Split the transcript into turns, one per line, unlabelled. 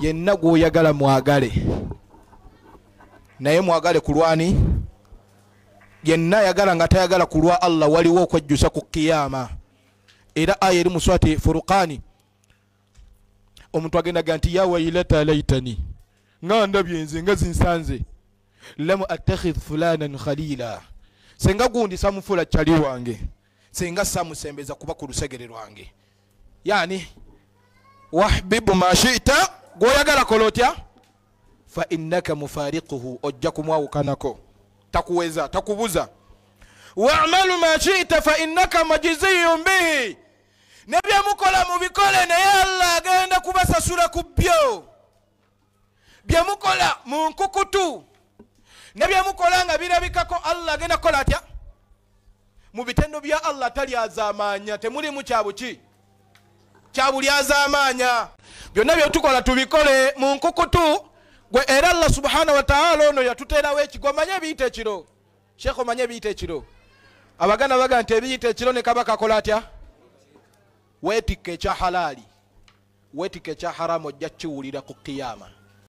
yenna gwoyagala mwagale naye mwagale kulwani yenna ayagala nga tayagala kulwa allah waliwo okwejjusa ku kiyama era aya eri muswati furuqani omuntu agenda ga nti ya wailata laitani nga ndabye nze nga zinsanze lam attakhidh fulanan khalila senga gundi samufula kyali wange senga samusembeza kuba ku lusegere lwange yani wahbibu mashita gwoyagala kola otya fainaka mufariquhu ojja kumwawukanako takuweza takubuza wamalu ma shita fainaka majiziyun bihi nebyemukola mubikole naye allah agenda kubasasula ku byo byemukola mu nkukutu nebyemukola nga birabikako allah agenda kukola atya mubitendo bya allah talyazamanya temulimu kyabuki kyabulyazamanya byonna byetukola tubikole munkukutu gwe era allah subhana wataala ono yatuterawo ekigo omanye ebiyita ekiro sheekh omanye ebiyita ekiro abaganda baga nti ebiyita ekiro nekabakakola atya wetikka ekya halaali wetikka ekya haramu ojja kiwulira ku kiyama